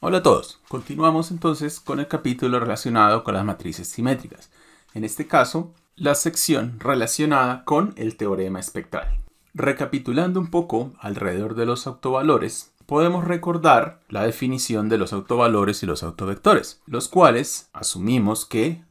Hola a todos, continuamos entonces con el capítulo relacionado con las matrices simétricas, en este caso la sección relacionada con el teorema espectral. Recapitulando un poco alrededor de los autovalores, podemos recordar la definición de los autovalores y los autovectores, los cuales asumimos que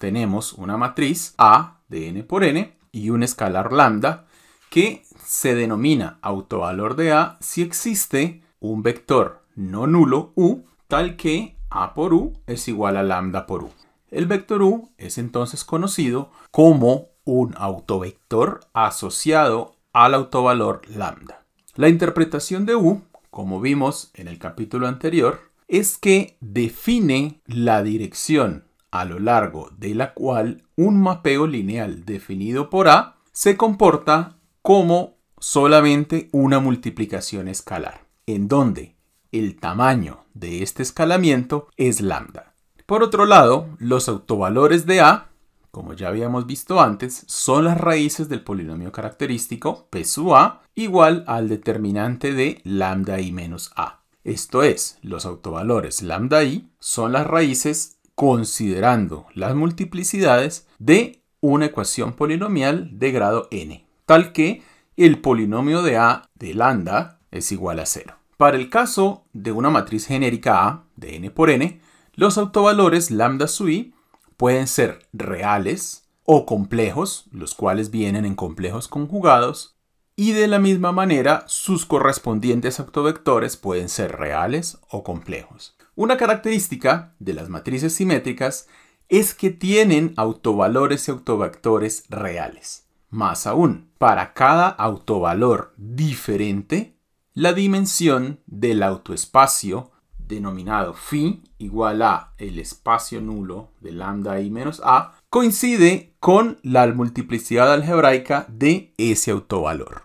tenemos una matriz A de n por n y un escalar lambda que se denomina autovalor de A si existe un vector no nulo u tal que a por u es igual a lambda por u. El vector u es entonces conocido como un autovector asociado al autovalor lambda. La interpretación de u, como vimos en el capítulo anterior, es que define la dirección a lo largo de la cual un mapeo lineal definido por A se comporta como solamente una multiplicación escalar, en donde el tamaño de este escalamiento es lambda. Por otro lado, los autovalores de A, como ya habíamos visto antes, son las raíces del polinomio característico P sub A igual al determinante de lambda i menos A. Esto es, los autovalores lambda i son las raíces considerando las multiplicidades de una ecuación polinomial de grado n, tal que el polinomio de A de lambda es igual a cero. Para el caso de una matriz genérica A, de n por n, los autovalores lambda sub i pueden ser reales o complejos, los cuales vienen en complejos conjugados, y de la misma manera sus correspondientes autovectores pueden ser reales o complejos. Una característica de las matrices simétricas es que tienen autovalores y autovectores reales. Más aún, para cada autovalor diferente, la dimensión del autoespacio denominado phi igual a el espacio nulo de lambda i menos a coincide con la multiplicidad algebraica de ese autovalor.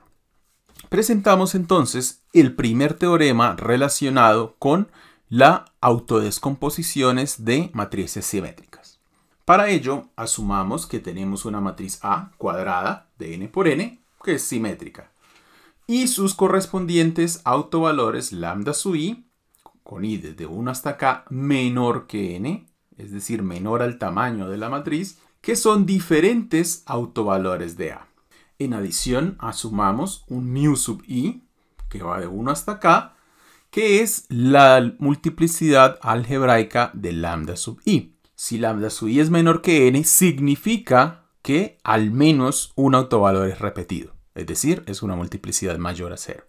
Presentamos entonces el primer teorema relacionado con la autodescomposiciones de matrices simétricas. Para ello, asumamos que tenemos una matriz A cuadrada de n por n que es simétrica y sus correspondientes autovalores lambda sub i, con i desde 1 hasta k menor que n, es decir, menor al tamaño de la matriz, que son diferentes autovalores de a. En adición, asumamos un mu sub i, que va de 1 hasta k, que es la multiplicidad algebraica de lambda sub i. Si lambda sub i es menor que n, significa que al menos un autovalor es repetido es decir, es una multiplicidad mayor a 0.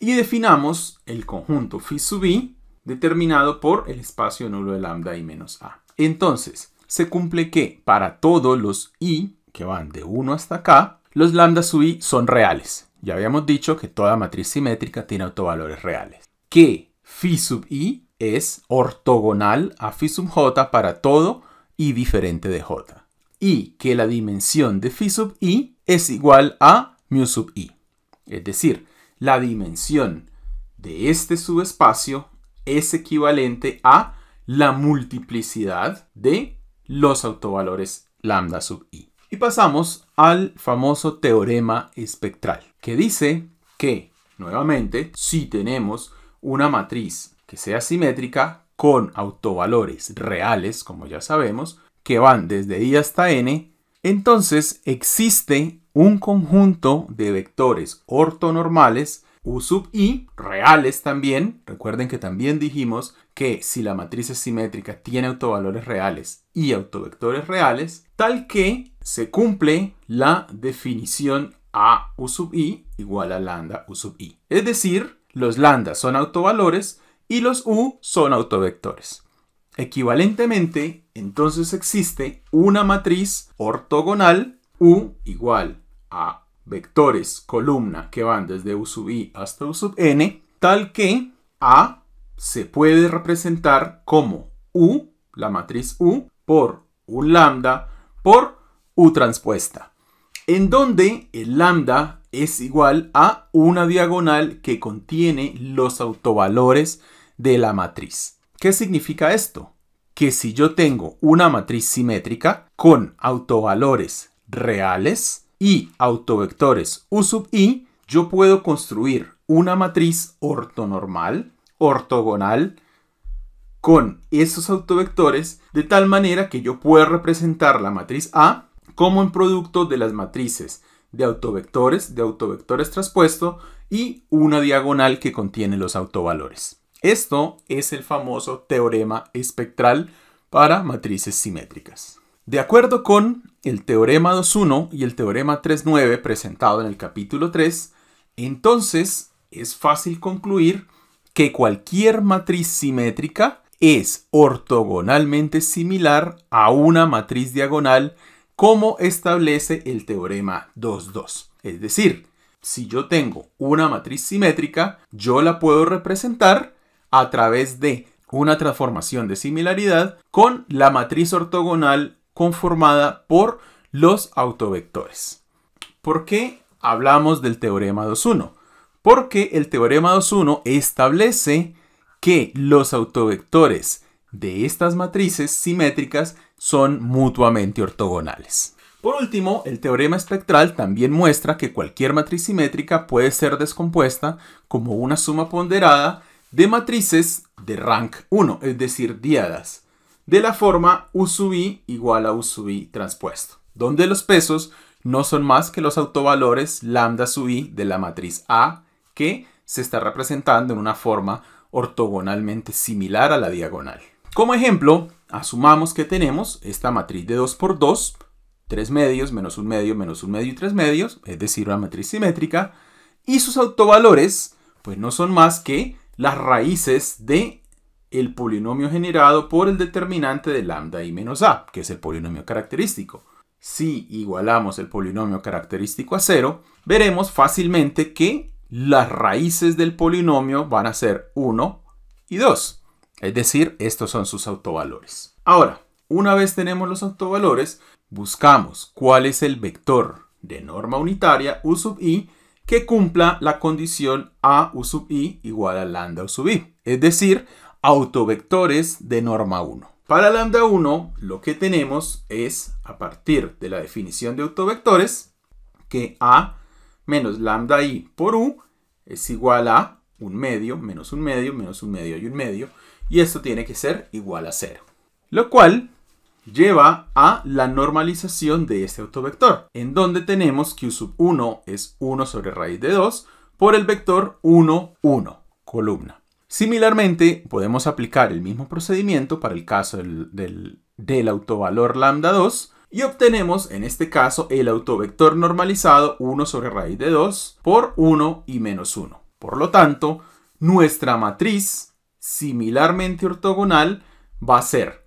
Y definamos el conjunto phi sub i determinado por el espacio nulo de lambda i menos a. Entonces, se cumple que para todos los i que van de 1 hasta acá, los lambda sub i son reales. Ya habíamos dicho que toda matriz simétrica tiene autovalores reales. Que phi sub i es ortogonal a phi sub j para todo i diferente de j. Y que la dimensión de phi sub i es igual a sub i. Es decir, la dimensión de este subespacio es equivalente a la multiplicidad de los autovalores lambda sub i. Y pasamos al famoso teorema espectral, que dice que, nuevamente, si tenemos una matriz que sea simétrica con autovalores reales, como ya sabemos, que van desde i hasta n, entonces existe un conjunto de vectores ortonormales U sub i, reales también. Recuerden que también dijimos que si la matriz es simétrica tiene autovalores reales y autovectores reales, tal que se cumple la definición a u sub i igual a lambda u sub i. Es decir, los lambda son autovalores y los u son autovectores. Equivalentemente, entonces existe una matriz ortogonal U igual a vectores columna que van desde U sub i hasta U sub n, tal que A se puede representar como U, la matriz U, por U lambda por U transpuesta, en donde el lambda es igual a una diagonal que contiene los autovalores de la matriz. ¿Qué significa esto? Que si yo tengo una matriz simétrica con autovalores reales y autovectores U sub i, yo puedo construir una matriz ortonormal, ortogonal, con esos autovectores de tal manera que yo pueda representar la matriz A como un producto de las matrices de autovectores, de autovectores traspuesto y una diagonal que contiene los autovalores. Esto es el famoso teorema espectral para matrices simétricas. De acuerdo con el teorema 2.1 y el teorema 3.9 presentado en el capítulo 3, entonces es fácil concluir que cualquier matriz simétrica es ortogonalmente similar a una matriz diagonal como establece el teorema 2.2. Es decir, si yo tengo una matriz simétrica, yo la puedo representar a través de una transformación de similaridad con la matriz ortogonal conformada por los autovectores. ¿Por qué hablamos del teorema 2.1? Porque el teorema 2.1 establece que los autovectores de estas matrices simétricas son mutuamente ortogonales. Por último, el teorema espectral también muestra que cualquier matriz simétrica puede ser descompuesta como una suma ponderada de matrices de rank 1, es decir, diadas, de la forma U sub i igual a U sub i transpuesto, donde los pesos no son más que los autovalores lambda sub i de la matriz A, que se está representando en una forma ortogonalmente similar a la diagonal. Como ejemplo, asumamos que tenemos esta matriz de 2 por 2, 3 medios, menos 1 medio, menos 1 medio y 3 medios, es decir, una matriz simétrica, y sus autovalores, pues no son más que las raíces de el polinomio generado por el determinante de lambda y menos a, que es el polinomio característico. Si igualamos el polinomio característico a cero, veremos fácilmente que las raíces del polinomio van a ser 1 y 2. Es decir, estos son sus autovalores. Ahora, una vez tenemos los autovalores, buscamos cuál es el vector de norma unitaria U sub i que cumpla la condición a u sub i igual a lambda u sub i, es decir, autovectores de norma 1. Para lambda 1 lo que tenemos es, a partir de la definición de autovectores, que a menos lambda i por u es igual a un medio, menos un medio, menos un medio y un medio, y esto tiene que ser igual a 0. Lo cual lleva a la normalización de este autovector, en donde tenemos que u sub 1 es 1 sobre raíz de 2 por el vector 1, 1, columna. Similarmente, podemos aplicar el mismo procedimiento para el caso del, del autovalor lambda 2 y obtenemos, en este caso, el autovector normalizado 1 sobre raíz de 2 por 1 y menos 1. Por lo tanto, nuestra matriz, similarmente ortogonal, va a ser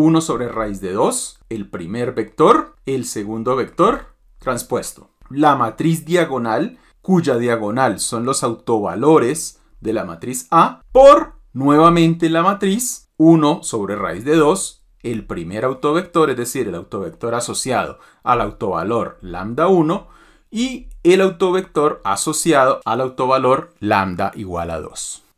1 sobre raíz de 2, el primer vector, el segundo vector transpuesto. La matriz diagonal, cuya diagonal son los autovalores de la matriz A, por nuevamente la matriz 1 sobre raíz de 2, el primer autovector, es decir, el autovector asociado al autovalor lambda 1, y el autovector asociado al autovalor lambda igual a 2.